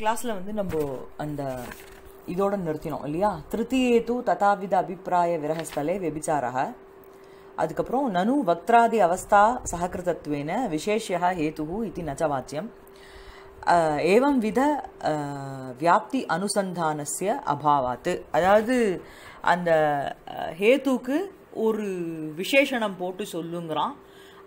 கிளாஸில் வந்து நம்ம அந்த இதோடு நிறுத்தினோம் இல்லையா திருத்தியேது ததாவித அபிப்பிராய விரகஸ்தலே வெபிச்சாரக அதுக்கப்புறம் நனு வக்திராதி அவஸ்தா சககிருதத்துவேன விசேஷியா ஹேத்து இது நச்சவாச்சியம் ஏவம் வித வியாப்தி அனுசந்தானஸ்ய அபாவாத்து அதாவது அந்த ஹேத்துக்கு ஒரு விசேஷணம் போட்டு சொல்லுங்கிறான்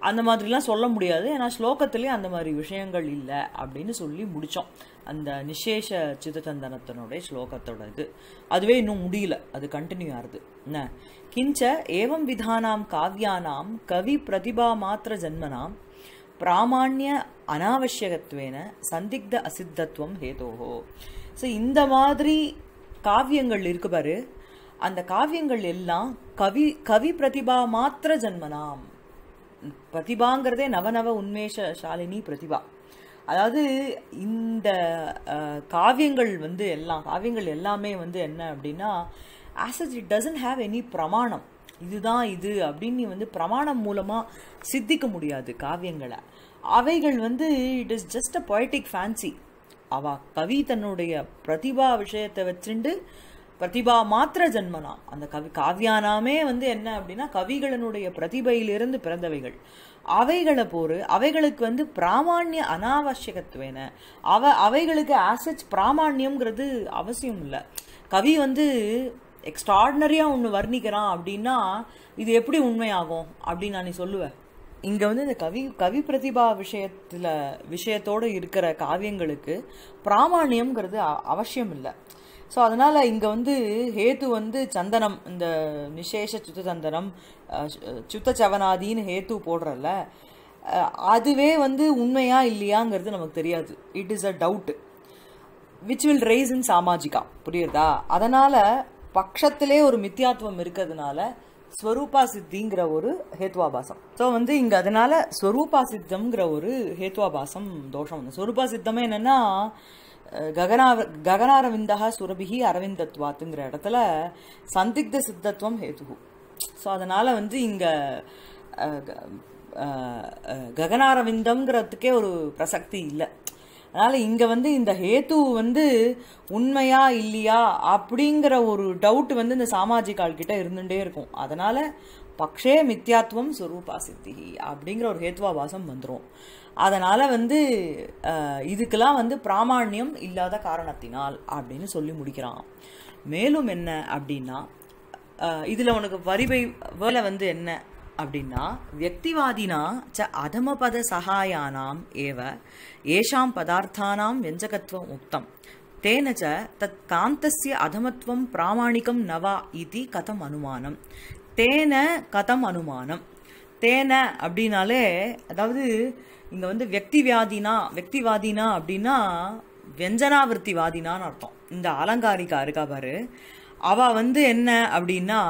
அந்த மாதிரிலாம் சொல்ல முடியாது ஏன்னா ஸ்லோகத்திலே அந்த மாதிரி விஷயங்கள் இல்லை அப்படின்னு சொல்லி முடித்தோம் அந்த நிசேஷ சிதச்சந்தனத்தினுடைய ஸ்லோகத்தோட இது அதுவே இன்னும் முடியல அது கண்டினியூ ஆறுது என்ன கிஞ்ச ஏவம் விதானாம் காவியானாம் கவி பிரதிபா மாத்திர ஜன்மனாம் பிராமான்ய அனாவசியகத்துவேன சந்திக்த அசித்தத்துவம் ஹேதோஹோ ஸோ இந்த மாதிரி காவியங்கள் இருக்கு பாரு அந்த காவியங்கள் எல்லாம் கவி கவி பிரதிபா மாத்திர ஜன்மனாம் பிரதிபாங்கிறதே நவநவ உண்மேஷ சாலினி பிரதிபா அதாவது இந்த காவியங்கள் வந்து எல்லாம் காவியங்கள் எல்லாமே வந்து என்ன அப்படின்னா as it doesn't have any பிரமாணம் இதுதான் இது அப்படின்னு நீ வந்து பிரமாணம் மூலமாக சித்திக்க முடியாது காவியங்களை அவைகள் வந்து it is just a poetic fancy அவ கவி தன்னுடைய பிரதிபா விஷயத்தை வச்சுண்டு பிரதிபா மாத்திர ஜன்மனா அந்த கவி காவியானாமே வந்து என்ன அப்படின்னா கவிகளினுடைய பிரதிபையிலிருந்து பிறந்தவைகள் அவைகளை போரு அவைகளுக்கு வந்து பிராமான்ய அனாவசியகத்துவேன அவ அவைகளுக்கு ஆசச் பிராமான்யம்ங்கிறது அவசியம் இல்லை கவி வந்து எக்ஸ்ட்ராடினரியாக ஒன்று வர்ணிக்கிறான் அப்படின்னா இது எப்படி உண்மையாகும் அப்படின்னு நான் நீ சொல்லுவேன் இங்கே வந்து இந்த கவி கவி பிரதிபா விஷயத்தில் விஷயத்தோடு இருக்கிற காவியங்களுக்கு பிராமான்யம்ங்கிறது அவசியம் இல்லை ஸோ அதனால் இங்கே வந்து ஹேத்து வந்து சந்தனம் இந்த நிசேஷ சுத்த சந்தனம் சுத்த சவனாதின்னு ஹேத்து போடுறல அதுவே வந்து உண்மையா இல்லையாங்கிறது நமக்கு தெரியாது it is a doubt which will rise in சாமாஜிகா புரியுறதா அதனால் பக்ஷத்திலே ஒரு மித்தியாத்துவம் இருக்கிறதுனால ஸ்வரூபா சித்திங்கிற ஒரு ஹேத்வாபாசம் ஸோ வந்து இங்கே அதனால ஸ்வரூபா சித்தம்ங்கிற ஒரு ஹேத்வாபாசம் தோஷம் வந்து ஸ்வரூபா சித்தமே என்னென்னா ககனா ககனாரவிந்தா சுரபிகி அரவிந்தத்வாத்துங்கிற இடத்துல சந்திக்த சித்தத்துவம் ஹேதுகு ஸோ அதனால் வந்து இங்கே ககனாரவிந்தம்ங்கிறதுக்கே ஒரு பிரசக்தி இல்லை அதனால் இங்கே வந்து இந்த ஹேத்து வந்து உண்மையா இல்லையா அப்படிங்கிற ஒரு டவுட் வந்து இந்த சாமாஜிக்கால்கிட்ட இருந்துகிட்டே இருக்கும் அதனால் பக்ஷே மித்யாத்துவம் சுரூபாசித்தி அப்படிங்கிற ஒரு ஹேத்துவாபாசம் வந்துடும் அதனால் வந்து இதுக்கெல்லாம் வந்து பிராமணியம் இல்லாத காரணத்தினால் அப்படின்னு சொல்லி முடிக்கிறான் மேலும் என்ன அப்படின்னா இதில் உனக்கு வரிவை வேலை வந்து என்ன அப்படின்னா வியக்திவாதினா ச அதமபத சகாயானாம் ஏவ ஏஷாம் பதார்த்தானாம் வெஞ்சகத்துவம் உக்தம் தேனச்ச தத் காந்தசிய அதமத்துவம் பிராமணிகம் நவா இது கதம் அனுமானம் தேன கதம் அனுமானம் தேன அப்படின்னாலே அதாவது இங்கே வந்து வக்தி வியாதினா வெக்திவாதினா அப்படின்னா வாதினான்னு அர்த்தம் இந்த ஆலங்காரிகா இருக்கா பாரு அவள் வந்து என்ன அப்படின்னா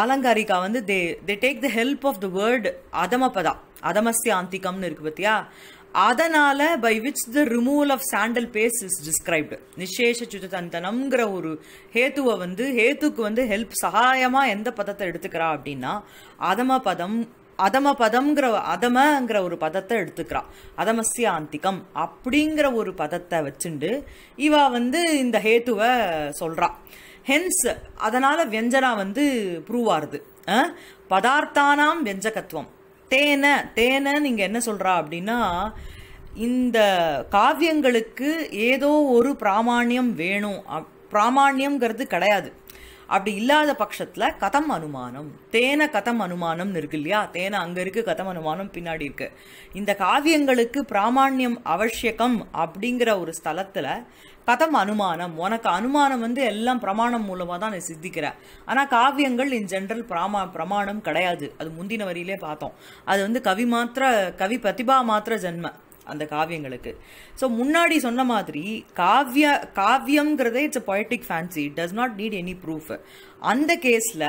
ஆலங்காரிகா வந்து they they take the help of the word அதமபதா அதமஸ்தி ஆந்திகம்னு இருக்கு பத்தியா அதனால by which the removal of sandal paste is described நிசேஷ சுதந்தனம்ங்கிற ஒரு ஹேத்துவை வந்து ஹேத்துக்கு வந்து ஹெல்ப் சகாயமாக எந்த பதத்தை எடுத்துக்கிறா அப்படின்னா அதம பதம் அதம பதம்ங்கிற அதமங்கிற ஒரு பதத்தை எடுத்துக்கிறான் அதமசியாந்திகம் அப்படிங்கிற ஒரு பதத்தை வச்சுண்டு இவா வந்து இந்த ஹேத்துவை சொல்கிறான் ஹென்ஸ் அதனால் வெஞ்சனா வந்து ப்ரூவ் ஆறுது பதார்த்தானாம் வெஞ்சகத்துவம் தேன தேன நீங்கள் என்ன சொல்கிறா அப்படின்னா இந்த காவியங்களுக்கு ஏதோ ஒரு பிராமணியம் வேணும் பிராமாணியம்ங்கிறது கிடையாது அப்படி இல்லாத பட்சத்தில் கதம் அனுமானம் தேன கதம் அனுமானம்னு இருக்கு இல்லையா தேன அங்கே இருக்கு கதம் அனுமானம் பின்னாடி இருக்கு இந்த காவியங்களுக்கு பிராமான்யம் அவசியகம் அப்படிங்கிற ஒரு ஸ்தலத்தில் கதம் அனுமானம் உனக்கு அனுமானம் வந்து எல்லாம் பிரமாணம் மூலமாக தான் நீ சித்திக்கிற ஆனால் காவியங்கள் இன் ஜென்ரல் பிராமா பிரமாணம் கிடையாது அது முந்தின வரியிலே பார்த்தோம் அது வந்து கவி மாத்திர கவி பிரதிபா மாத்திர ஜென்மை அந்த காவியங்களுக்கு ஸோ முன்னாடி சொன்ன மாதிரி காவிய காவியம்ங்கிறதே it's a poetic fancy it does not need any proof அந்த கேஸில்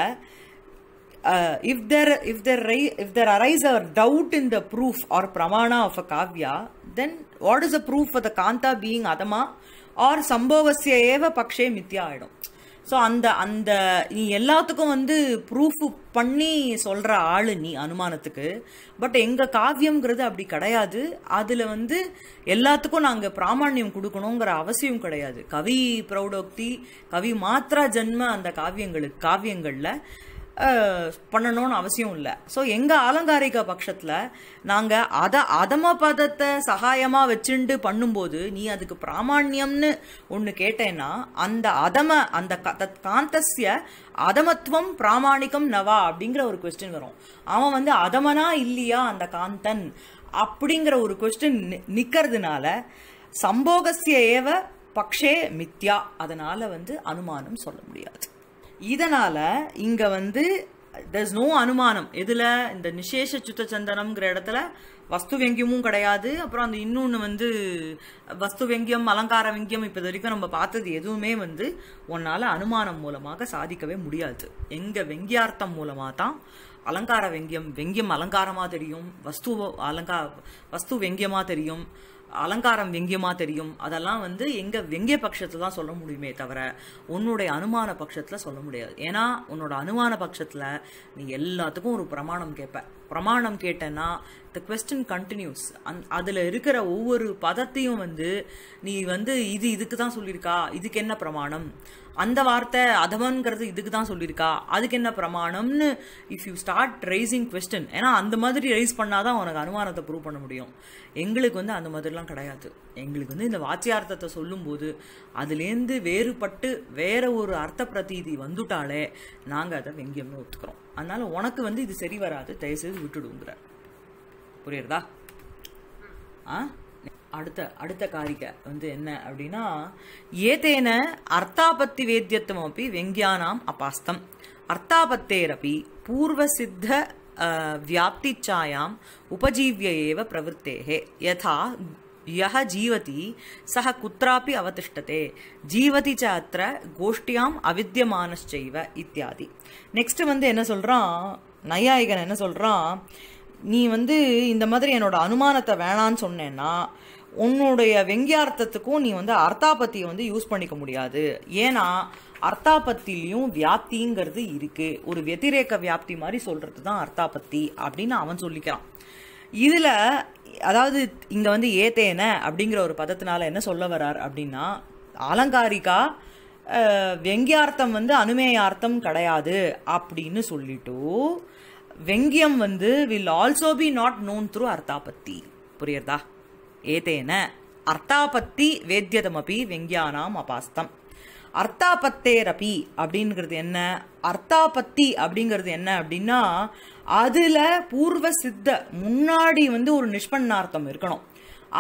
இஃப் தெர் இஃப் தெர் ரை if there arise our doubt in the proof or பிரமாணா ஆஃப் அ காவ்யா then what is a proof for the காந்தா being அதமா or சம்பவசிய ஏவ பக்ஷே மித்தியா ஆயிடும் ஸோ அந்த அந்த நீ எல்லாத்துக்கும் வந்து ப்ரூஃப் பண்ணி சொல்கிற ஆள் நீ அனுமானத்துக்கு பட் எங்கள் காவியங்கிறது அப்படி கிடையாது அதில் வந்து எல்லாத்துக்கும் நாங்கள் பிராமணியம் கொடுக்கணுங்கிற அவசியம் கிடையாது கவி பிரௌடோக்தி கவி மாத்ரா ஜென்ம அந்த காவியங்களுக்கு காவியங்களில் பண்ணணும்னு அவசியம் இல்லை ஸோ எங்கள் ஆலங்காரிக பட்சத்தில் நாங்கள் அதை அதம பதத்தை சகாயமாக வச்சுண்டு பண்ணும்போது நீ அதுக்கு பிராமாண்யம்னு ஒன்று கேட்டேன்னா அந்த அதம அந்த காந்தசிய அதமத்துவம் பிராமாணிக்கம் நவா அப்படிங்கிற ஒரு கொஸ்டின் வரும் அவன் வந்து அதமனா இல்லையா அந்த காந்தன் அப்படிங்கிற ஒரு கொஸ்டின் நிற்கிறதுனால சம்போகசிய ஏவ பக்ஷே மித்யா அதனால் வந்து அனுமானம் சொல்ல முடியாது இதனால் இங்கே வந்து தஸ் நோ அனுமானம் எதில் இந்த நிசேஷ சுத்த சந்தனம்ங்கிற இடத்துல வஸ்து வெங்கியமும் கிடையாது அப்புறம் அந்த இன்னொன்று வந்து வஸ்து வெங்கியம் அலங்கார வெங்கியம் இப்போ வரைக்கும் நம்ம பார்த்தது எதுவுமே வந்து உன்னால் அனுமானம் மூலமாக சாதிக்கவே முடியாது எங்கள் வெங்கியார்த்தம் மூலமாக தான் அலங்கார வெங்கியம் வெங்கியம் அலங்காரமாக தெரியும் வஸ்து அலங்கா வஸ்து வெங்கியமாக தெரியும் அலங்காரம் வெங்கியமா தெரியும் அதெல்லாம் வந்து எங்க வெங்கிய பட்சத்துல தான் சொல்ல முடியுமே தவிர உன்னுடைய அனுமான பட்சத்துல சொல்ல முடியாது ஏன்னா உன்னோட அனுமான பட்சத்துல நீ எல்லாத்துக்கும் ஒரு பிரமாணம் கேட்ப பிரமாணம் கேட்டேன்னா த கொஸ்டின் கண்டினியூஸ் அந் அதில் இருக்கிற ஒவ்வொரு பதத்தையும் வந்து நீ வந்து இது இதுக்கு தான் சொல்லியிருக்கா இதுக்கு என்ன பிரமாணம் அந்த வார்த்தை அதவன்கிறது இதுக்கு தான் சொல்லியிருக்கா அதுக்கு என்ன பிரமாணம்னு if you start raising question ஏன்னா அந்த மாதிரி ரைஸ் பண்ணாதான் உனக்கு அனுமானத்தை ப்ரூவ் பண்ண முடியும் எங்களுக்கு வந்து அந்த மாதிரிலாம் கிடையாது எங்களுக்கு வந்து இந்த வாச்சியார்த்தத்தை சொல்லும்போது அதுலேருந்து வேறுபட்டு வேற ஒரு அர்த்த பிரதீதி வந்துட்டாலே நாங்கள் அதை வெங்கியம்னு ஒத்துக்கிறோம் அதனால உனக்கு வந்து இது சரி வராது தயவுசெய்து விட்டுடுங்கிற புரியுறதா ஆ அடுத்த அடுத்த காரிகை வந்து என்ன அப்படின்னா ஏதேன அர்த்தாபத்தி வேத்தியத்துவம் அப்படி வெங்கியானாம் அபாஸ்தம் அர்த்தாபத்தேரப்பி பூர்வசித்த व्याप्तिच्छायाम् உபஜீவிய एव प्रवृत्तेः यथा यः जीवति सः कुत्रापि अवतिष्ठते जीवति च अत्र கோஷ்டியாம் அவித்தியமானச்சைவ இத்தியாதி நெக்ஸ்ட் வந்து என்ன சொல்கிறான் நையாயிகன் என்ன சொல்கிறான் நீ வந்து இந்த மாதிரி என்னோட அனுமானத்தை வேணான்னு சொன்னேன்னா உன்னுடைய வெங்கியார்த்தத்துக்கும் நீ வந்து அர்த்தாபத்தியை வந்து யூஸ் பண்ணிக்க முடியாது ஏன்னா அர்த்தாபத்திலையும் வியாப்திங்கிறது இருக்கு ஒரு வெத்திரேக்க வியாப்தி மாதிரி சொல்றது தான் அர்த்தாபத்தி அப்படின்னு அவன் சொல்லிக்கிறான் இதில் அதாவது இங்கே வந்து ஏத்தேன அப்படிங்கிற ஒரு பதத்தினால என்ன சொல்ல வர்றார் அப்படின்னா அலங்காரிக்கா வெங்கியார்த்தம் வந்து அனுமேயார்த்தம் கிடையாது அப்படின்னு சொல்லிட்டு வெங்கியம் வந்து will also be not known through அர்த்தாபத்தி புரியுறதா ஏதேன அர்த்தாபத்தி வேத்தியதமபி வெங்கியானாம் அபாஸ்தம் அர்த்தாபத்தேரபி அப்படிங்கிறது என்ன அர்த்தாபத்தி அப்படிங்கிறது என்ன அப்படின்னா அதில் பூர்வ சித்த முன்னாடி வந்து ஒரு நிஷ்பண்ணார்த்தம் இருக்கணும்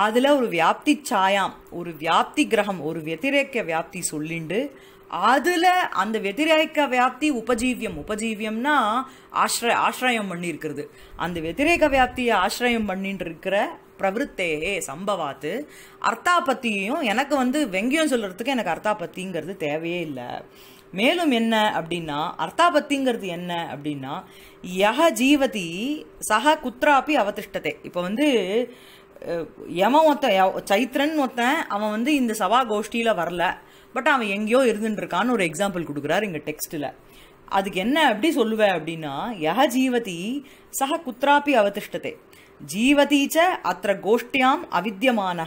அதில் ஒரு வியாப்தி சாயாம் ஒரு வியாப்தி கிரகம் ஒரு வெத்திரேக்க வியாப்தி சொல்லிண்டு அதில் அந்த வெத்திரேக்க வியாப்தி உபஜீவியம் உபஜீவியம்னா ஆஷ்ர ஆசிரயம் பண்ணி இருக்கிறது அந்த வெத்திரேக வியாப்தியை ஆசிரயம் பண்ணிட்டு இருக்கிற பிரவருத்தேகே சம்பவாத்து அர்த்தாபத்தியும் எனக்கு வந்து வெங்கயம் சொல்கிறதுக்கு எனக்கு அர்த்தாபத்திங்கிறது தேவையே இல்லை மேலும் என்ன அப்படின்னா அர்த்தாபத்திங்கிறது என்ன அப்படின்னா யக ஜீவதி சக குத்ராப்பி அவதிஷ்டத்தை இப்போ வந்து எம ஒருத்தன் சைத்ரன் ஒருத்தன் அவன் வந்து இந்த சவா கோஷ்டியில் வரல பட் அவன் எங்கேயோ இருந்துட்டுருக்கான்னு ஒரு எக்ஸாம்பிள் கொடுக்குறாரு இங்கே டெக்ஸ்ட்டில் அதுக்கு என்ன எப்படி சொல்லுவேன் அப்படின்னா யக ஜீவதி சக குத்ராப்பி அவதிஷ்டத்தை ஜீவதி ச அத்த கோஷ்டியாம் அவித்தியமான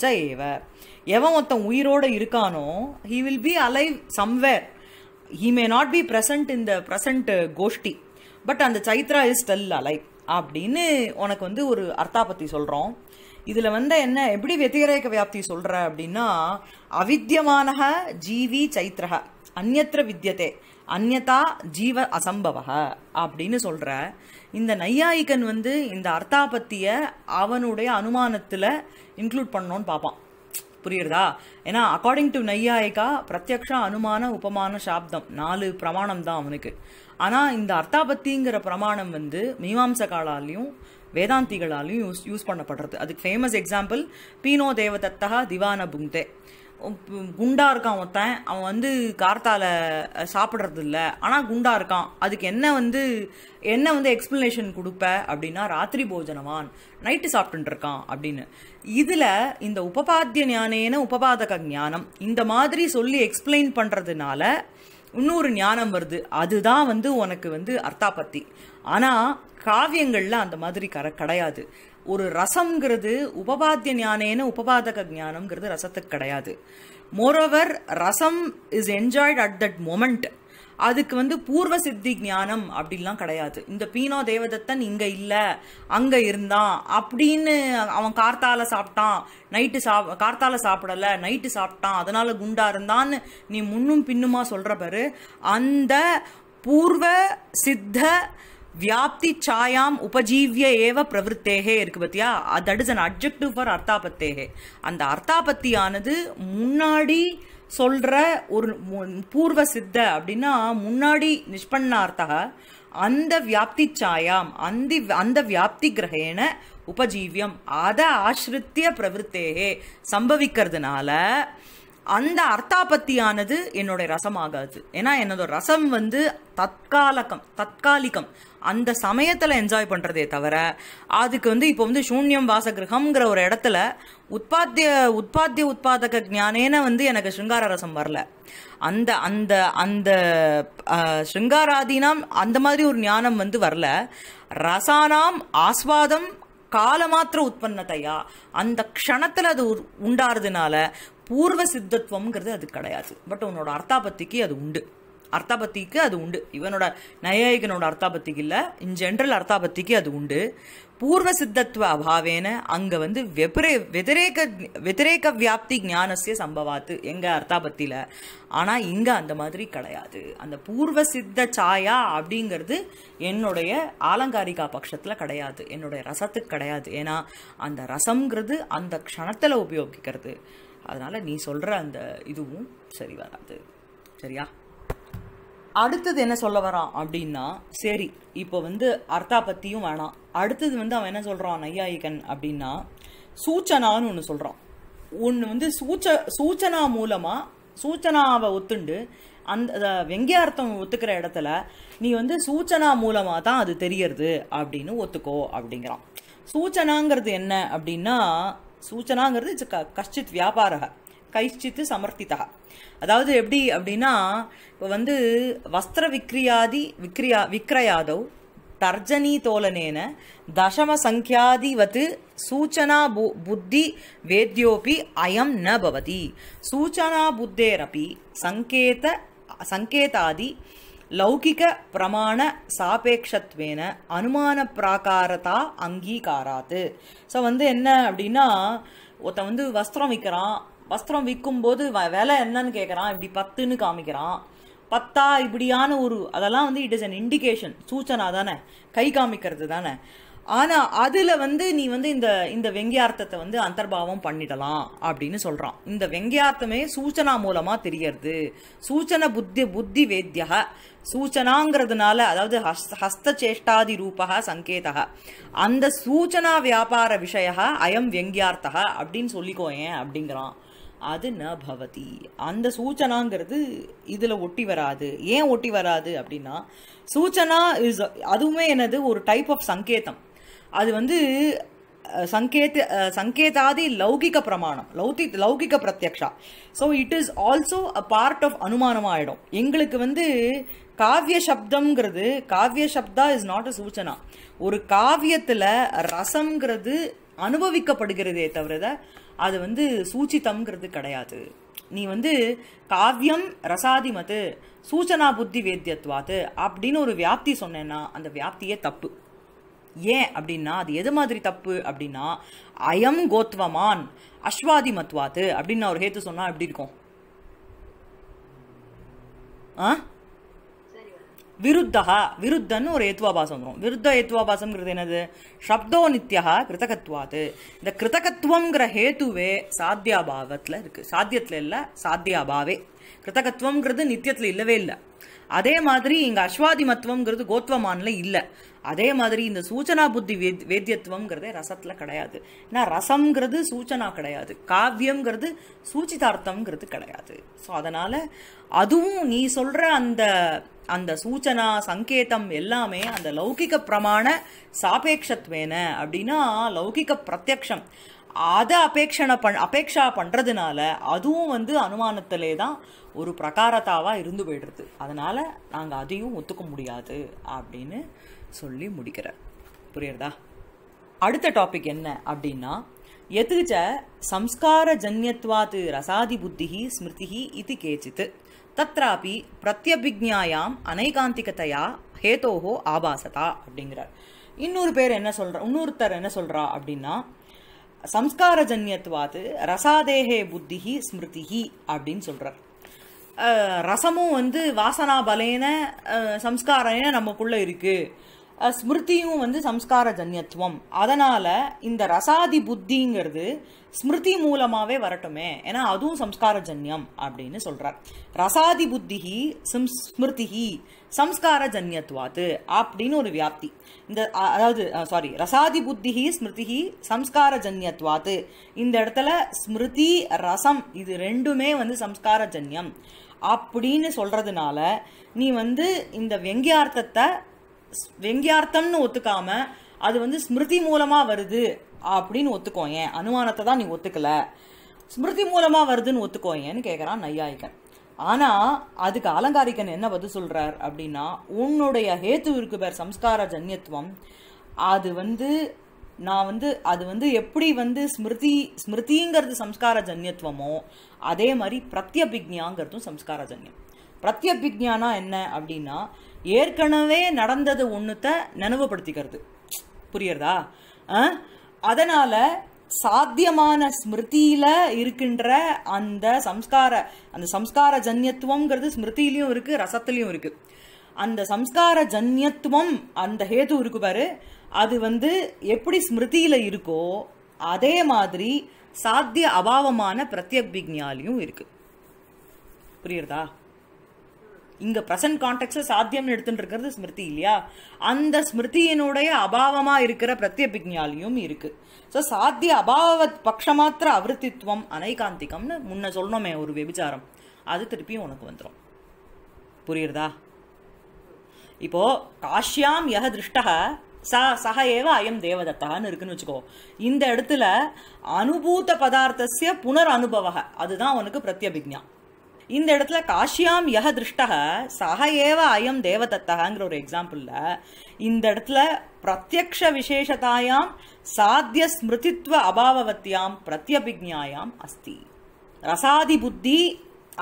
ச ஏவ எவன் ஒருத்தன் உயிரோடு இருக்கானோ he will be alive somewhere he may not be present இந்த ப்ரெசன்ட் கோஷ்டி பட் அந்த சைத்ரா இஸ் ஸ்டெல் அலைவ் அப்படின்னு உனக்கு வந்து ஒரு அர்த்தாபத்தி சொல்கிறோம் இதில் வந்து என்ன எப்படி வெத்திகரேக வியாப்தி சொல்கிற அப்படின்னா அவித்தியமான ஜீவி சைத்ரக அந்நத்திர வித்தியதே அந்நதா ஜீவ அசம்பவ அப்படின்னு சொல்கிற இந்த நையாயிகன் வந்து இந்த அர்த்தாபத்தியை அவனுடைய அனுமானத்தில் இன்க்ளூட் பண்ணோன்னு பார்ப்பான் புரியுறதா ஏன்னா அக்கார்டிங் டு நையாயிகா பிரத்யக்ஷா அனுமான உபமான சாப்தம் நாலு பிரமாணம் தான் அவனுக்கு ஆனால் இந்த அர்த்தாபத்திங்கிற பிரமாணம் வந்து மீமாம்சகாலாலையும் வேதாந்திகளாலையும் யூஸ் யூஸ் பண்ணப்படுறது அதுக்கு ஃபேமஸ் எக்ஸாம்பிள் பீனோ தேவதத்தகா திவான புங்தே குண்டா இருக்கான் ஒருத்தன் அவன் வந்து கார்த்தால சாப்பிட்றது இல்லை ஆனால் குண்டா இருக்கான் அதுக்கு என்ன வந்து என்ன வந்து எக்ஸ்பிளனேஷன் கொடுப்ப அப்படின்னா ராத்திரி போஜனவான் நைட்டு சாப்பிட்டுட்டு இருக்கான் அப்படின்னு இதில் இந்த உபபாத்திய ஞானேன உபபாதக ஞானம் இந்த மாதிரி சொல்லி எக்ஸ்பிளைன் பண்ணுறதுனால இன்னொரு ஞானம் வருது அதுதான் வந்து உனக்கு வந்து அர்த்தாபத்தி ஆனால் காவியங்களில் அந்த மாதிரி கர கிடையாது ஒரு ரசம்ங்கிறது உபபாத்திய ஞானேன உபபாதக ஞானம்ங்கிறது ரசத்துக்கு கிடையாது மோரோவர் ரசம் is enjoyed at that moment அதுக்கு வந்து பூர்வ சித்தி ஞானம் அப்படின்லாம் கிடையாது இந்த பீனோ தேவதத்தன் இங்க இல்ல அங்க இருந்தான் அப்படின்னு அவன் கார்த்தால சாப்பிட்டான் நைட்டு சா கார்த்தால சாப்பிடல நைட்டு சாப்பிட்டான் அதனால குண்டா இருந்தான்னு நீ முன்னும் பின்னுமா சொல்ற பாரு அந்த பூர்வ சித்த வியாப்தி சாயாம் உபஜீவிய ஏவ பிரவருத்தேகே இருக்கு பத்தியா that is an objective for அர்த்தாபத்தேகே அந்த அர்த்தாபத்தியானது முன்னாடி சொல்ற ஒரு பூர்வ சித்த அப்படின்னா முன்னாடி நிஷ்பண்ணார்த்தா அந்த வியாப்தி சாயாம் அந்த அந்த வியாப்தி கிரகேன உபஜீவியம் அதை ஆசிரித்திய பிரவருத்தேகே சம்பவிக்கிறதுனால அந்த அர்த்தாபத்தியானது என்னுடைய ரசமாகாது ஏன்னா என்னோட ரசம் வந்து தற்காலகம் தற்காலிகம் அந்த சமயத்தில் என்ஜாய் பண்ணுறதே தவிர அதுக்கு வந்து இப்போ வந்து சூன்யம் வாசகிரகம்ங்கிற ஒரு இடத்துல உற்பத்திய உற்பத்திய உற்பத்தக ஞானேன வந்து எனக்கு ஸ்ருங்கார ரசம் வரல அந்த அந்த அந்த ஸ்ருங்காராதீனம் அந்த மாதிரி ஒரு ஞானம் வந்து வரல ரசானாம் ஆஸ்வாதம் காலமாத்திர உற்பத்தையா அந்த க்ஷணத்தில் அது உண்டாகிறதுனால பூர்வ சித்தத்துவம்ங்கிறது அது கிடையாது பட் உன்னோட அர்த்தாபத்திக்கு அது உண்டு அர்த்தாபத்திக்கு அது உண்டு இவனோட நயாயிகனோட அர்த்தாபத்திக்கு இல்லை இன் ஜென்ரல் அர்த்தாபத்திக்கு அது உண்டு பூர்வ சித்தத்துவ அபாவேன அங்கே வந்து வெபிரே வெதிரேக வெதிரேக வியாப்தி ஞானசிய சம்பவாத்து எங்கள் அர்த்தாபத்தியில் ஆனால் இங்கே அந்த மாதிரி கிடையாது அந்த பூர்வ சித்த சாயா அப்படிங்கிறது என்னுடைய ஆலங்காரிகா பட்சத்தில் கிடையாது என்னுடைய ரசத்துக்கு கிடையாது ஏன்னா அந்த ரசம்ங்கிறது அந்த க்ஷணத்தில் உபயோகிக்கிறது அதனால் நீ சொல்கிற அந்த இதுவும் சரி வராது சரியா அடுத்தது என்ன சொல்ல வரான் அப்படின்னா சரி இப்போ வந்து அர்த்தா பத்தியும் வேணாம் அடுத்தது வந்து அவன் என்ன சொல்றான் நையாயிகன் அப்படின்னா சூச்சனான்னு ஒன்று சொல்றான் ஒன்று வந்து சூச்ச சூச்சனா மூலமா சூச்சனாவை ஒத்துண்டு அந்த வெங்கியார்த்தம் ஒத்துக்கிற இடத்துல நீ வந்து சூச்சனா மூலமாக தான் அது தெரியறது அப்படின்னு ஒத்துக்கோ அப்படிங்கிறான் சூச்சனாங்கிறது என்ன அப்படின்னா சூச்சனாங்கிறது இட்ஸ் கஷ்டித் வியாபாரக கைச்சித்து சமர்த்தித்தா அதாவது எப்படி அப்படின்னா இப்போ வந்து வஸ்திர விக்ரியாதி விக்ரியா விக்ரயாதவ் தர்ஜனி தோலனேன தசம சங்கியாதிவத்து சூச்சனா புத்தி வேத்தியோபி அயம் ந பவதி சூச்சனா புத்தேரப்பி சங்கேத சங்கேதாதி லௌகிக பிரமாண சாபேக்ஷத்வேன அனுமான பிராகாரதா அங்கீகாராத்து ஸோ வந்து என்ன அப்படின்னா ஒருத்த வந்து வஸ்திரம் விற்கிறான் வஸ்திரம் விற்கும் போது விலை என்னன்னு கேட்குறான் இப்படி பத்துன்னு காமிக்கிறான் பத்தா இப்படியான ஒரு அதெல்லாம் வந்து இட் இஸ் அன் இண்டிகேஷன் சூச்சனா தானே கை காமிக்கிறது தானே ஆனால் அதில் வந்து நீ வந்து இந்த இந்த வெங்கியார்த்தத்தை வந்து அந்தர்பாவம் பண்ணிடலாம் அப்படின்னு சொல்கிறான் இந்த வெங்கியார்த்தமே சூச்சனா மூலமாக தெரியறது சூச்சன புத்தி புத்தி வேத்தியா சூச்சனாங்கிறதுனால அதாவது ஹஸ் ஹஸ்தேஷ்டாதி ரூபக சங்கேதா அந்த சூச்சனா வியாபார விஷய அயம் வெங்கியார்த்தா அப்படின்னு சொல்லிக்கோயேன் அப்படிங்கிறான் அது ந பவதி அந்த சூச்சனாங்கிறது இதில் ஒட்டி வராது ஏன் ஒட்டி வராது அப்படின்னா சூச்சனா இஸ் அதுவுமே எனது ஒரு டைப் ஆஃப் சங்கேதம் அது வந்து சங்கேத சங்கேதாதி லௌகிக பிரமாணம் லௌதி லௌகிக பிரத்யக்ஷா so it is also a part of அனுமானமாயிடும் எங்களுக்கு வந்து காவிய சப்தம்ங்கிறது காவிய சப்தா இஸ் நாட் அ சூச்சனா ஒரு காவியத்தில் ரசம்ங்கிறது அனுபவிக்கப்படுகிறதே தவிர அது வந்து சூச்சித்தம்ங்கிறது கிடையாது நீ வந்து காவியம் ரசாதிமத்து சூச்சனா புத்தி வேத்தியத்வாத்து அப்படின்னு ஒரு வியாப்தி சொன்னேன்னா அந்த வியாப்தியே தப்பு ஏன் அப்படின்னா அது எது மாதிரி தப்பு அப்படின்னா அயம் கோத்வமான் அஸ்வாதி மத்வாத்து அப்படின்னு நான் ஒரு ஹேத்து சொன்னா எப்படி இருக்கும் ஆ விருத்தா விருத்தன்னு ஒரு ஏத்துவாபாசம் வந்துடும் விருத்த ஏத்துவாபாசம்ங்கிறது என்னது சப்தோ நித்யா கிருதகத்வாது இந்த கிருதகத்துவங்கிற ஹேத்துவே சாத்தியாபாவத்தில் இருக்குது சாத்தியத்தில் இல்லை சாத்தியாபாவே கிருதகத்துவங்கிறது நித்தியத்தில் இல்லவே இல்லை அதே மாதிரி இங்கே அஸ்வாதிமத்துவங்கிறது கோத்வமானில் இல்லை அதே மாதிரி இந்த சூச்சனா புத்தி வேத் வேத்தியத்துவங்கிறதே ரசத்தில் கிடையாது ஏன்னா ரசம்ங்கிறது சூச்சனா கிடையாது காவியம்ங்கிறது சூச்சிதார்த்தம்ங்கிறது கிடையாது ஸோ அதனால் அதுவும் நீ சொல்கிற அந்த அந்த சூச்சனா சங்கேதம் எல்லாமே அந்த லௌகிக பிரமாண சாபேக்ஷத்வேன அப்படின்னா லௌகிக பிரத்யக்ஷம் அதை அபேக்ஷனை பண் அபேக்ஷா பண்ணுறதுனால அதுவும் வந்து அனுமானத்திலே தான் ஒரு பிரகாரத்தாவாக இருந்து போயிடுறது அதனால் நாங்கள் அதையும் ஒத்துக்க முடியாது அப்படின்னு சொல்லி முடிக்கிறார் புரியுறதா அடுத்த டாபிக் என்ன அப்படின்னா எதுச்ச சம்ஸ்கார ஜன்யத்வாத் ரசாதி புத்திஹி ஸ்மிருதிஹி இது கேச்சித்து தத்ராபி பிரத்யபிக்ஞாயாம் அனைகாந்திகதையா ஹேதோஹோ ஆபாசதா அப்படிங்கிறார் இன்னொரு பேர் என்ன சொல்கிறார் இன்னொருத்தர் என்ன சொல்கிறா அப்படின்னா சம்ஸ்காரஜன்யத்வாத்து ரசாதேகே புத்திஹி ஸ்மிருதிஹி அப்படின்னு சொல்கிறார் ரசமும் வந்து வாசனா பலேன சம்ஸ்காரன நமக்குள்ளே இருக்குது ஸ்மிருதியும் வந்து சம்ஸ்கார ஜன்யத்துவம் அதனால் இந்த ரசாதி புத்திங்கிறது ஸ்மிருதி மூலமாகவே வரட்டுமே ஏன்னா அதுவும் சம்ஸ்கார ஜன்யம் அப்படின்னு சொல்றார் ரசாதி புத்திஹி சிம் ஸ்மிருதிஹி சம்ஸ்கார ஜன்யத்துவாத்து அப்படின்னு ஒரு வியாப்தி இந்த அதாவது சாரி ரசாதி புத்திஹி ஸ்மிருதிஹி சம்ஸ்கார ஜன்யத்துவாத்து இந்த இடத்துல ஸ்மிருதி ரசம் இது ரெண்டுமே வந்து சம்ஸ்கார ஜன்யம் அப்படின்னு சொல்கிறதுனால நீ வந்து இந்த வெங்கியார்த்தத்தை வெங்கியார்த்தம்னு ஒத்துக்காம அது வந்து ஸ்மிருதி மூலமா வருது அப்படின்னு ஒத்துக்கோ ஏன் அனுமானத்தை தான் நீ ஒத்துக்கல ஸ்மிருதி மூலமா வருதுன்னு ஒத்துக்கோ ஏன்னு கேட்குறான் நையாயிகன் ஆனா அதுக்கு அலங்காரிக்கன் என்ன பதில் சொல்றார் அப்படின்னா உன்னுடைய ஹேத்து பேர் சம்ஸ்கார ஜன்யத்துவம் அது வந்து நான் வந்து அது வந்து எப்படி வந்து ஸ்மிருதி ஸ்மிருதிங்கிறது சம்ஸ்கார ஜன்யத்துவமோ அதே மாதிரி பிரத்யபிக்யாங்கிறதும் சம்ஸ்கார ஜன்யம் பிரத்யபிக்யானா என்ன அப்படின்னா ஏற்கனவே நடந்தது ஒன்றுத்த நினைவுபடுத்திக்கிறது புரியுறதா அதனால் சாத்தியமான ஸ்மிருதியில் இருக்கின்ற அந்த சம்ஸ்கார அந்த சம்ஸ்கார ஜன்யத்துவங்கிறது ஸ்மிருதியிலையும் இருக்குது ரசத்துலேயும் இருக்குது அந்த சம்ஸ்கார ஜன்யத்துவம் அந்த ஹேது இருக்கு பாரு அது வந்து எப்படி ஸ்மிருதியில் இருக்கோ அதே மாதிரி சாத்திய அபாவமான பிரத்யபிக்ஞாலையும் இருக்குது புரியுறதா இங்கே ப்ரெசன்ட் கான்டெக்ட்டில் சாத்தியம்னு எடுத்துட்டு இருக்கிறது ஸ்மிருதி இல்லையா அந்த ஸ்மிருதியினுடைய அபாவமாக இருக்கிற பிரத்யபிக்ஞாலியும் இருக்குது ஸோ சாத்திய அபாவ பக்ஷமாத்திர அவருத்தித்வம் அனைகாந்திகம்னு முன்ன சொல்லணுமே ஒரு வெபிச்சாரம் அது திருப்பியும் உனக்கு வந்துடும் புரியுறதா இப்போ காஷ்யாம் யக திருஷ்டக ச சக ஏவ அயம் தேவதத்தான்னு இருக்குன்னு வச்சுக்கோ இந்த இடத்துல அனுபூத்த பதார்த்தசிய புனர் அனுபவக அதுதான் உனக்கு பிரத்யபிக்ஞா இந்த இடத்துல காஷியாம் யக திருஷ்டக சக ஏவ அயம் தேவதத்தகங்கிற ஒரு எக்ஸாம்பிளில் இந்த இடத்துல பிரத்யக்ஷ விசேஷதாயாம் சாத்திய ஸ்மிருதித்வ அபாவவத்தியாம் பிரத்யபிக்ஞாயாம் அஸ்தி ரசாதி புத்தி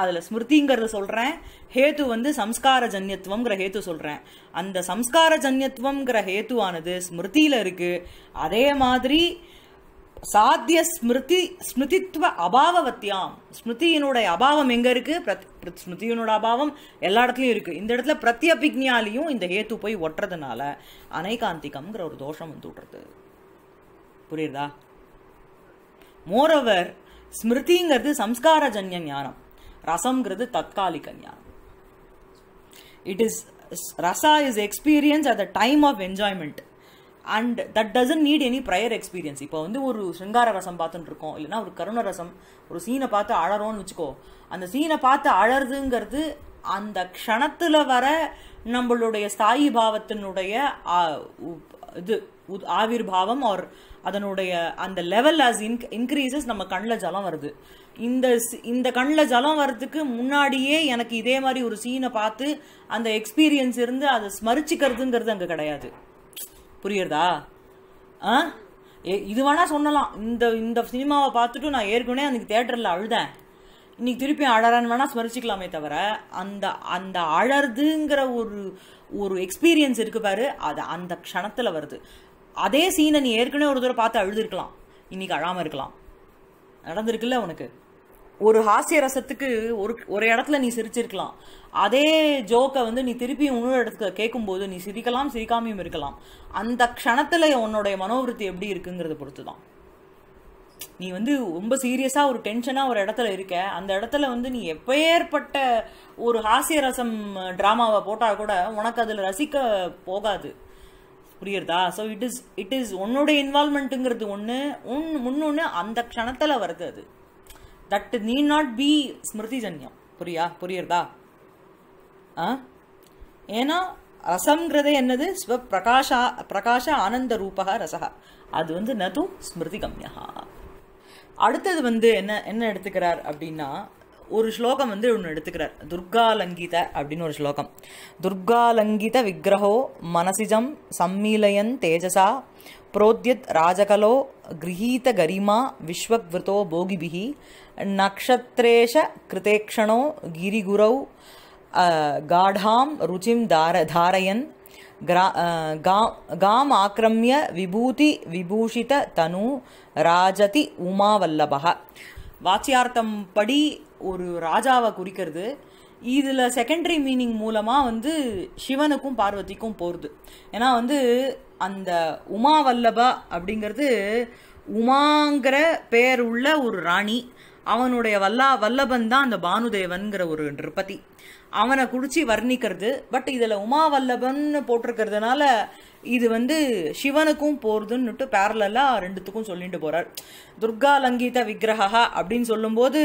அதில் ஸ்மிருதிங்கிறது சொல்கிறேன் ஹேத்து வந்து சம்ஸ்கார ஜன்யத்துவங்கிற ஹேத்து சொல்கிறேன் அந்த சம்ஸ்கார ஜன்யத்துவங்கிற ஹேத்துவானது ஸ்மிருதியில் இருக்குது அதே மாதிரி சாத்திய ஸ்மிருதி ஸ்மிருதித்துவ அபாவத்தியாம் ஸ்மிருதியினுடைய அபாவம் எங்கே இருக்குது ஸ்மிருதியினோட அபாவம் எல்லா இடத்துலையும் இருக்குது இந்த இடத்துல பிரத்யபிக்ஞாலையும் இந்த ஹேத்து போய் ஒட்டுறதுனால அனைகாந்திகம்ங்கிற ஒரு தோஷம் வந்து விடுறது புரியுதா மோரோவர் ஸ்மிருதிங்கிறது சம்ஸ்காரஜன்ய ஞானம் ரசம்ங்கிறது தற்காலிக ஞானம் இட் இஸ் ரசா is experience at the time of enjoyment and that doesn't need any prior experience இப்போ வந்து ஒரு சிங்கார ரசம் பார்த்துட்டு இருக்கோம் இல்லைனா ஒரு கருண ரசம் ஒரு சீனை பார்த்து அழறோன்னு வச்சுக்கோ அந்த சீனை பார்த்து அழறதுங்கிறது அந்த க்ஷணத்தில் வர நம்மளுடைய ஸ்தாயி பாவத்தினுடைய இது ஆவிர் பாவம் ஆர் அதனுடைய அந்த லெவல் ஆஸ் இன் இன்க்ரீசஸ் நம்ம கண்ணில் ஜலம் வருது இந்த இந்த கண்ணில் ஜலம் வர்றதுக்கு முன்னாடியே எனக்கு இதே மாதிரி ஒரு சீனை பார்த்து அந்த எக்ஸ்பீரியன்ஸ் இருந்து அதை ஸ்மரிச்சுக்கிறதுங்கிறது அங்கே கிடையாது புரியுறதா ஆ இது வேணால் சொல்லலாம் இந்த இந்த சினிமாவை பார்த்துட்டு நான் ஏற்கனவே அன்றைக்கி தேட்டரில் அழுதேன் இன்றைக்கி திருப்பி அழறான்னு வேணால் ஸ்மரிச்சிக்கலாமே தவிர அந்த அந்த அழறதுங்கிற ஒரு ஒரு எக்ஸ்பீரியன்ஸ் இருக்கு பாரு அது அந்த க்ஷணத்தில் வருது அதே சீனை நீ ஏற்கனவே ஒரு தடவை பார்த்து அழுதுருக்கலாம் இன்றைக்கி அழாமல் இருக்கலாம் நடந்திருக்குல்ல உனக்கு ஒரு ஹாஸ்ய ரசத்துக்கு ஒரு ஒரு இடத்துல நீ சிரிச்சிருக்கலாம் அதே ஜோக்கை வந்து நீ திருப்பி இன்னொரு இடத்துல கேட்கும்போது நீ சிரிக்கலாம் சிரிக்காமையும் இருக்கலாம் அந்த க்ஷணத்தில் உன்னுடைய மனோவிருத்தி எப்படி இருக்குங்கிறத பொறுத்து தான் நீ வந்து ரொம்ப சீரியஸாக ஒரு டென்ஷனாக ஒரு இடத்துல இருக்க அந்த இடத்துல வந்து நீ எப்பேற்பட்ட ஒரு ஹாஸ்ய ரசம் ட்ராமாவை போட்டால் கூட உனக்கு அதில் ரசிக்க போகாது புரியுறதா so it is it is உன்னோட இன்வால்மெண்ட்டுங்கிறது ஒன்று உன் முன்னொன்று அந்த க்ஷணத்தில் வருது அது தட் நீ நாட் பி ஸ்மிருதி ஜன்யம் புரியா புரியுறதா ஆ ஏன்னா ரசம்ங்கிறது என்னது ஸ்வ பிரகாஷா பிரகாஷ ஆனந்த ரூபக ரசகா அது வந்து நது ஸ்மிருதி கம்யா அடுத்தது வந்து என்ன என்ன எடுத்துக்கிறார் அப்படின்னா ஒரு ஸ்லோகம் வந்து ஒன்று எடுத்துக்கிறார் துர்காலங்கித அப்படின்னு ஒரு ஸ்லோகம் துர்காலங்கித விக்கிரகோ மனசிஜம் சம்மீலயன் தேஜசா प्रोद्यत् राजकलो गृहीतगरिमा विश्ववृतो भोगिभिः नक्षत्रेश कृतेक्षणो गिरिगुरौ गाढां रुचिं धार धारयन् ग्रा गा गाम् आक्रम्य विभूतिविभूषिततनु राजति உமாவல்லபக வாச்சியார்த்தம் படி ஒரு ராஜாவை குறிக்கிறது இதில் செகண்டரி மீனிங் மூலமாக வந்து சிவனுக்கும் பார்வதிக்கும் போகிறது ஏன்னா வந்து அந்த உமா வல்லபா அப்படிங்கிறது உமாங்கிற பேர் உள்ள ஒரு ராணி அவனுடைய வல்லா வல்லபன் தான் அந்த பானுதேவன்கிற ஒரு நிருபதி அவனை குறித்து வர்ணிக்கிறது பட் இதில் உமா வல்லபன் போட்டிருக்கிறதுனால இது வந்து சிவனுக்கும் போகிறதுன்னுட்டு பேரலாக ரெண்டுத்துக்கும் சொல்லிட்டு போகிறார் துர்கா லங்கீத விக்கிரகா அப்படின்னு சொல்லும்போது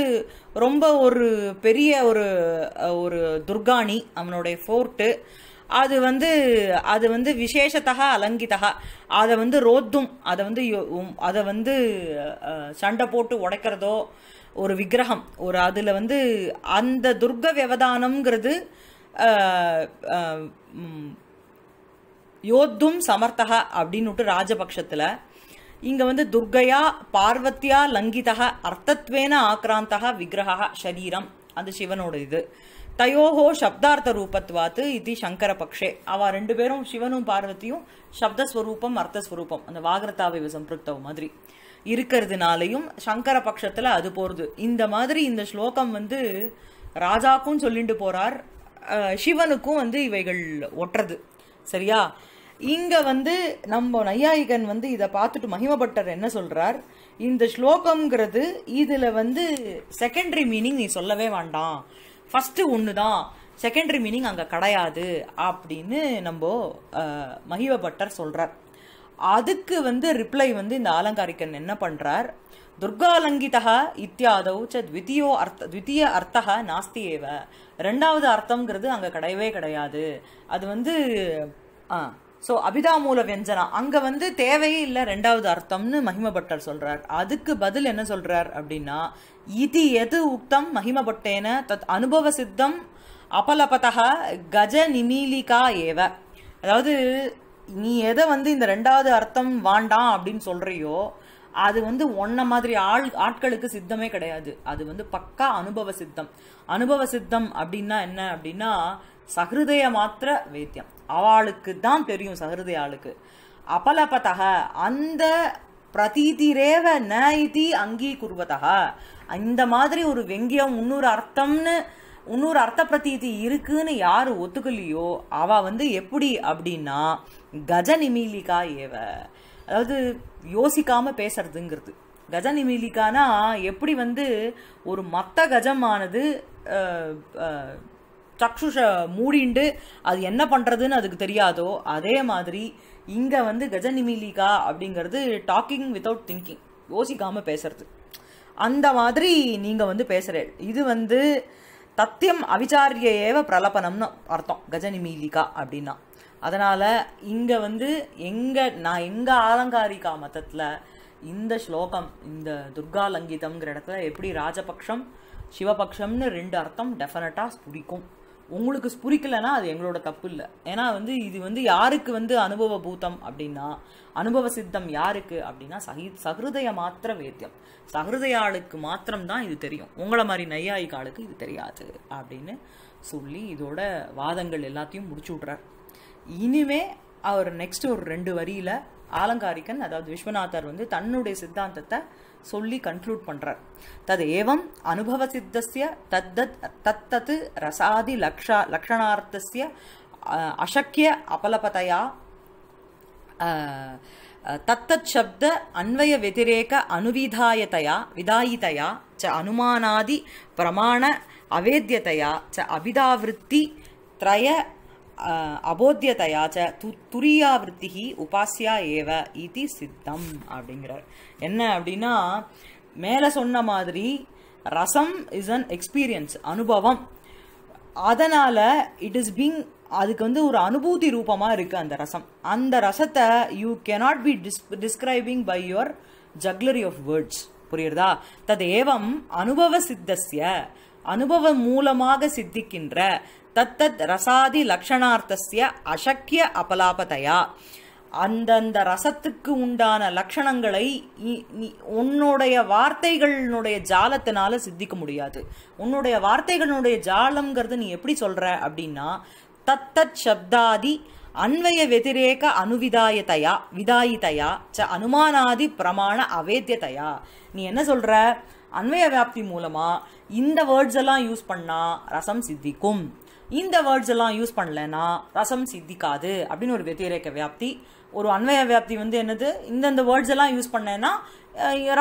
ரொம்ப ஒரு பெரிய ஒரு ஒரு துர்காணி அவனுடைய ஃபோர்ட்டு அது வந்து அது வந்து விசேஷத்தகா அலங்கிதா அதை வந்து ரோத்தும் அதை வந்து அதை வந்து சண்டை போட்டு உடைக்கிறதோ ஒரு விக்கிரகம் ஒரு அதில் வந்து அந்த துர்க வியவதானம்ங்கிறது யோத்தும் சமர்த்தகா அப்படின்னுட்டு ராஜபக்ஷத்தில் இங்கே வந்து துர்கையா பார்வத்தியா லங்கிதா அர்த்தத்வேன ஆக்ராந்தகா விக்கிரகா சரீரம் அது சிவனோட இது தயோஹோ சப்தார்த்த ரூபத்வாத்து இது சங்கரபக்ஷே அவ ரெண்டு பேரும் சிவனும் பார்வதியும் சப்தஸ்வரூபம் அர்த்தஸ்வரூபம் அந்த வாகரதாவை சம்பிருக்தவ மாதிரி இருக்கிறதுனாலையும் சங்கர பக்ஷத்துல அது போறது இந்த மாதிரி இந்த ஸ்லோகம் வந்து ராஜாக்கும் சொல்லிட்டு போறார் சிவனுக்கும் வந்து இவைகள் ஒட்டுறது சரியா இங்க வந்து நம்ம நையாயிகன் வந்து இதை பார்த்துட்டு மகிமபட்டர் என்ன சொல்றார் இந்த ஸ்லோகம்ங்கிறது இதுல வந்து செகண்டரி மீனிங் நீ சொல்லவே வேண்டாம் ஃபஸ்ட்டு ஒன்று தான் செகண்டரி மீனிங் அங்கே கிடையாது அப்படின்னு நம்ம மகிவ பட்டர் சொல்கிறார் அதுக்கு வந்து ரிப்ளை வந்து இந்த ஆலங்காரிக்கன் என்ன பண்ணுறார் துர்காலங்கிதா இத்தியாதோ ச த்வித்தியோ அர்த்த த்வித்திய அர்த்தா நாஸ்தி ஏவ ரெண்டாவது அர்த்தங்கிறது அங்கே கிடையவே கிடையாது அது வந்து ஆ ஸோ அபிதாமூல வியஞ்சனா அங்கே வந்து தேவையே இல்லை ரெண்டாவது அர்த்தம்னு மகிம பட்டர் சொல்கிறார் அதுக்கு பதில் என்ன சொல்கிறார் அப்படின்னா இது எது உக்தம் மகிமபட்டேன தத் அனுபவ சித்தம் அபலபதக கஜ நிமீலிகா ஏவ அதாவது நீ எதை வந்து இந்த ரெண்டாவது அர்த்தம் வாண்டாம் அப்படின்னு சொல்றியோ அது வந்து ஒன்ன மாதிரி ஆள் ஆட்களுக்கு சித்தமே கிடையாது அது வந்து பக்கா அனுபவ சித்தம் அனுபவ சித்தம் அப்படின்னா என்ன அப்படின்னா சகிருதய மாத்திர வைத்தியம் அவளுக்கு தான் தெரியும் சகிருதய ஆளுக்கு அபலபதக அந்த பிரதீதிரேவ ந இதி அங்கீகுர்வதா இந்த மாதிரி ஒரு வெங்கியம் இன்னொரு அர்த்தம்னு இன்னொரு அர்த்த பிரதீதி இருக்குன்னு யார் ஒத்துக்கலையோ அவ வந்து எப்படி அப்படின்னா கஜ நிமிலிகா ஏவ அதாவது யோசிக்காம பேசுறதுங்கிறது கஜ நிமிலிகானா எப்படி வந்து ஒரு மத்த கஜமானது சக்ஷுஷ மூடிண்டு அது என்ன பண்ணுறதுன்னு அதுக்கு தெரியாதோ அதே மாதிரி இங்கே வந்து கஜ நிமிலிகா அப்படிங்கிறது டாக்கிங் வித்தவுட் திங்கிங் யோசிக்காமல் பேசுறது அந்த மாதிரி நீங்கள் வந்து பேசுகிறேன் இது வந்து தத்தியம் அவிச்சாரிய ஏவ பிரலபனம்னு அர்த்தம் கஜனிமீலிகா அப்படின்னா அதனால் இங்கே வந்து எங்கே நான் எங்கள் ஆலங்காரிக்கா மதத்தில் இந்த ஸ்லோகம் இந்த துர்கா லங்கிதம்ங்கிற இடத்துல எப்படி ராஜபக்ஷம் சிவபக்ஷம்னு ரெண்டு அர்த்தம் டெஃபினட்டாக பிடிக்கும் உங்களுக்கு புரிக்கலைன்னா அது எங்களோட தப்பு இல்லை ஏன்னா வந்து இது வந்து யாருக்கு வந்து அனுபவ பூத்தம் அப்படின்னா அனுபவ சித்தம் யாருக்கு அப்படின்னா சகி சகிருதய மாத்திர வேத்தியம் சகிருதயாளுக்கு ஆளுக்கு மாத்திரம்தான் இது தெரியும் உங்களை மாதிரி நையாயிக்கு ஆளுக்கு இது தெரியாது அப்படின்னு சொல்லி இதோட வாதங்கள் எல்லாத்தையும் முடிச்சு விட்றார் இனிமே அவர் நெக்ஸ்ட் ஒரு ரெண்டு வரியில் ஆலங்காரிக்கன் அதாவது விஸ்வநாதர் வந்து தன்னுடைய சித்தாந்தத்தை சொல்லி கன்க்ளூட் பண்ணுறார் தது ஏவம் அனுபவ சித்தசிய தத்தத் தத்தத்து ரசாதி லக்ஷா லக்ஷணார்த்தசிய அசக்கிய அபலபதையா தத்தத் சப்த அன்வய வெதிரேக அனுவிதாயதையா விதாயிதையா ச அனுமானாதி பிரமாண அவேத்தியதையா ச அபிதாவிருத்தி திரய அபோத்தியதையாச்ச து துரியாவிருத்திகி உபாசியா ஏவ இது சித்தம் அப்படிங்கிறார் என்ன அப்படின்னா மேலே சொன்ன மாதிரி ரசம் இஸ் அன் எக்ஸ்பீரியன்ஸ் அனுபவம் அதனால் இட் இஸ் பீங் அதுக்கு வந்து ஒரு அனுபூதி ரூபமாக இருக்குது அந்த ரசம் அந்த ரசத்தை you cannot be dis describing by your jugglery of words புரியுறதா தது ஏவம் அனுபவ சித்தசிய அனுபவம் மூலமாக சித்திக்கின்ற தத்தத் ரசாதி லக்ஷணார்த்தசிய அசக்கிய அபலாபதையா அந்தந்த ரசத்துக்கு உண்டான லட்சணங்களை உன்னுடைய வார்த்தைகளினுடைய ஜாலத்தினால சித்திக்க முடியாது உன்னுடைய வார்த்தைகளினுடைய ஜாலம்ங்கிறது நீ எப்படி சொல்ற அப்படின்னா தத்தத் சப்தாதி அன்வய வெதிரேக அணுவிதாயத்தையா விதாயிதையா ச அனுமானாதி பிரமாண அவேத்தியதையா நீ என்ன சொல்ற அன்வய வியாப்தி மூலமா இந்த வேர்ட்ஸ் எல்லாம் யூஸ் பண்ணா ரசம் சித்திக்கும் இந்த வேர்ட்ஸ் எல்லாம் யூஸ் பண்ணலன்னா ரசம் சித்திக்காது அப்படின்னு ஒரு வெத்திரேக்க வியாப்தி ஒரு அன்வய வியாப்தி வந்து என்னது இந்தந்த வேர்ட்ஸ் எல்லாம் யூஸ் பண்ணேன்னா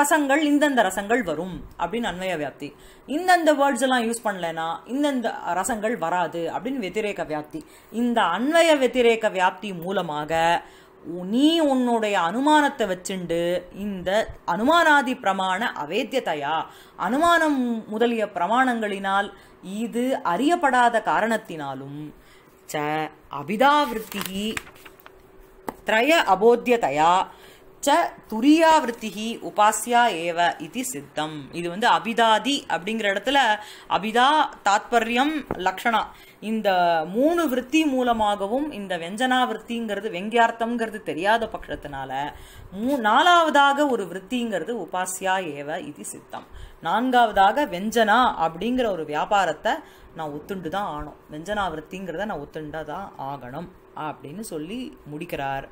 ரசங்கள் இந்தந்த ரசங்கள் வரும் அப்படின்னு அன்வய வியாப்தி இந்தந்த வேர்ட்ஸ் எல்லாம் யூஸ் பண்ணலன்னா இந்தந்த ரசங்கள் வராது அப்படின்னு வெத்திரேக்க வியாப்தி இந்த அன்வய வெத்திரேக்க வியாப்தி மூலமாக நீ உன்னுடைய அனுமானத்தை வச்சுண்டு இந்த அனுமானாதி பிரமாண அவேத்தியதையா அனுமானம் முதலிய பிரமாணங்களினால் இது அறியப்படாத காரணத்தினாலும் ச அபிதாவிருத்திகி திரய அபோத்தியதையா ச துரியாவிருத்திகி உபாசியா ஏவ இது சித்தம் இது வந்து அபிதாதி அப்படிங்கிற இடத்துல அபிதா தாத்பரியம் லக்ஷணா இந்த மூணு விற்பி மூலமாகவும் இந்த வெஞ்சனா விற்த்திங்கிறது வெங்கியார்த்தம்ங்கிறது தெரியாத பட்சத்தினால மூ நாலாவதாக ஒரு விற்த்திங்கிறது உபாசியா ஏவ இது சித்தம் நான்காவதாக வெஞ்சனா அப்படிங்கிற ஒரு வியாபாரத்தை நான் ஒத்துண்டு தான் ஆகணும் வெஞ்சனாவிரத்திங்கிறத நான் ஒத்துண்டா தான் ஆகணும் அப்படின்னு சொல்லி முடிக்கிறார்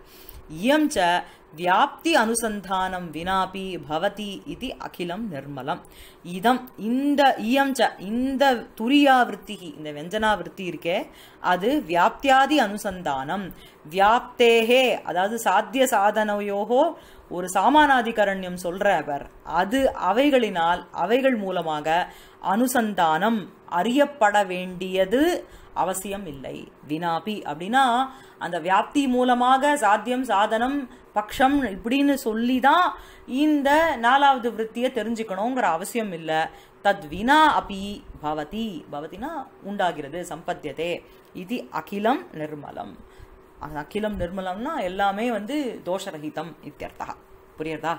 இயம் ச வியாப்தி அனுசந்தானம் வினாபி பவதி இது அகிலம் நிர்மலம் இதம் இந்த இயம் ச இந்த துரியாவிருத்தி இந்த வெஞ்சனாவிருத்தி இருக்கே அது வியாப்தியாதி அனுசந்தானம் வியாப்தேகே அதாவது சாத்திய சாதனையோகோ ஒரு சாமானாதிகரண்யம் சொல்ற அவர் அது அவைகளினால் அவைகள் மூலமாக அனுசந்தானம் அறியப்பட வேண்டியது அவசியம் இல்லை வினாபி அப்படின்னா அந்த வியாப்தி மூலமாக சாத்தியம் சாதனம் பக்ஷம் இப்படின்னு சொல்லி தான் இந்த நாலாவது விற்த்தியை தெரிஞ்சுக்கணுங்கிற அவசியம் இல்லை தத் வினா அபி பவதி பவதினா உண்டாகிறது சம்பத்தியதே இது அகிலம் நிர்மலம் அகிலம் நிர்மலம்னா எல்லாமே வந்து தோஷரகிதம் இத்தியர்த்தா புரியுறதா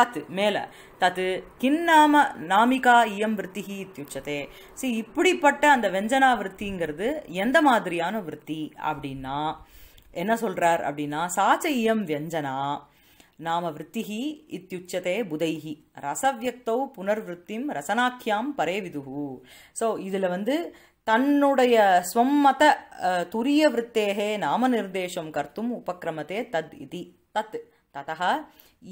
தத் மேல தத் கிண்ணாம நாமிகா இயம் விற்த்திகி இத்தியுச்சதே சி இப்படிப்பட்ட அந்த வெஞ்சனா விற்த்திங்கிறது எந்த மாதிரியான விற்த்தி அப்படின்னா என்ன சொல்கிறார் அப்படின்னா சாச்ச இயம் வெஞ்சனா நாம விற்த்திகி இத்தியுச்சதே புதைஹி ரசவியக்தௌ புனர்விருத்திம் ரசனாக்கியாம் பரேவிதுகு ஸோ இதில் வந்து தன்னுடைய ஸ்வம்மத துரிய விற்த்தேகே நாம நிர்தேசம் கர்த்தும் உபக்கிரமத்தே தத் இதி தத் ததா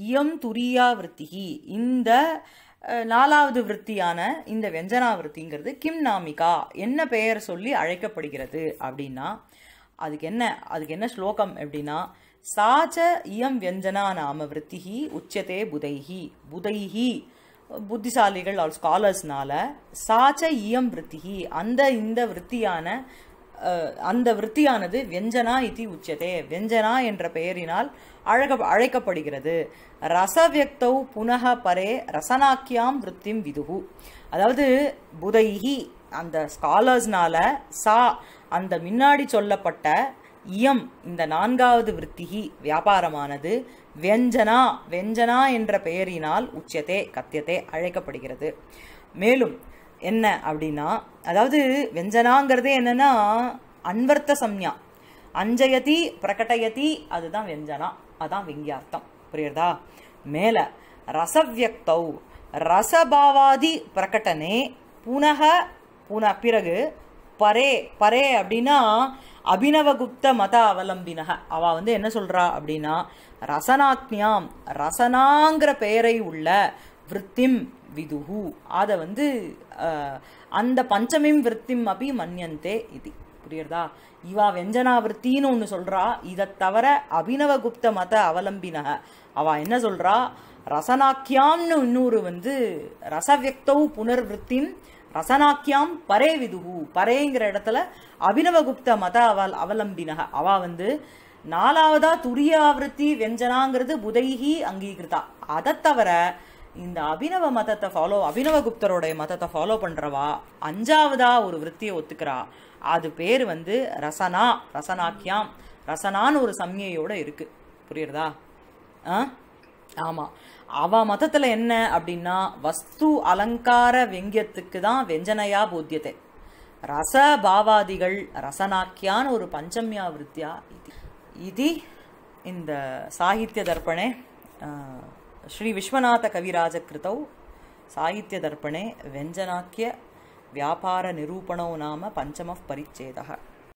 இயம் துரியா விற்த்திகி இந்த நாலாவது விற்த்தியான இந்த வெஞ்சனா விற்த்திங்கிறது கிம் நாமிகா என்ன பெயர் சொல்லி அழைக்கப்படுகிறது அப்படின்னா அதுக்கு என்ன அதுக்கு என்ன ஸ்லோகம் எப்படின்னா சாச்ச இயம் வெஞ்சனா நாம விற்த்திகி உச்சதே புதைஹி புதைஹி புத்திசாலிகள் ஆர் ஸ்காலர்ஸ்னால சாச்ச இயம் விற்த்திகி அந்த இந்த விற்த்தியான அந்த விறத்தியானது வெஞ்சனா இத்தி உச்சதே வெஞ்சனா என்ற பெயரினால் அழக அழைக்கப்படுகிறது ரசவியக்தௌ புனக பரே ரசனாக்கியாம் விற்த்திம் விதுகு அதாவது புதைஹி அந்த ஸ்காலர்ஸ்னால சா அந்த முன்னாடி சொல்லப்பட்ட இயம் இந்த நான்காவது விற்த்திகி வியாபாரமானது வெஞ்சனா வெஞ்சனா என்ற பெயரினால் உச்சதே கத்தியதே அழைக்கப்படுகிறது மேலும் என்ன அப்படின்னா அதாவது வெஞ்சனாங்கிறது என்னன்னா அன்வர்த்த சம்யா அஞ்சயதி பிரகடயதி அதுதான் வெஞ்சனா அதான் விங்கியார்த்தம் புரியுறதா மேல ரசவியக்தௌ ரசபாவாதி பிரகட்டனே புனக புன பிறகு பரே பரே அப்படின்னா அபினவகுப்த மத அவலம்பினக அவ வந்து என்ன சொல்றா அப்படின்னா ரசனாத்மியாம் ரசனாங்கிற பெயரை உள்ள விருத்திம் விதுகு அதை வந்து அந்த பஞ்சமிம் விருத்திம் அப்படி மன்யந்தே இது புரியுறதா இவா வெஞ்சனா விற்த்தின்னு ஒன்று சொல்கிறா இதை தவிர அபிநவகுப்த மத அவலம்பின அவ என்ன சொல்கிறா ரசனாக்கியாம்னு இன்னொரு வந்து ரசவியக்தவு புனர்விற்த்தின் ரசனாக்கியாம் பரே விதுகு பரேங்கிற இடத்துல அபினவகுப்த மத அவல் அவலம்பினக அவா வந்து நாலாவதா துரியாவிருத்தி வெஞ்சனாங்கிறது புதைகி அங்கீகிருதா அதை தவிர இந்த அபினவ மதத்தை ஃபாலோ அபினவ மதத்தை ஃபாலோ பண்ணுறவா அஞ்சாவதா ஒரு விற்த்தியை ஒத்துக்கிறா அது பேர் வந்து ரசனா ரசனாக்கியாம் ரசனான்னு ஒரு சம்யையோடு இருக்குது புரியுறதா ஆ ஆமாம் அவ மதத்தில் என்ன அப்படின்னா வஸ்து அலங்கார வெங்கியத்துக்கு தான் வெஞ்சனையா போத்தியத்தை ரச பாவாதிகள் ரசனாக்கியான்னு ஒரு பஞ்சம்யா விருத்தியா இது இந்த சாகித்ய தர்ப்பணே श्रीविश्वनाथकविराजकृतौ साहित्यदर्पणे व्यञ्जनाख्यव्यापारनिरूपणौ नाम पञ्चमः परिच्छेदः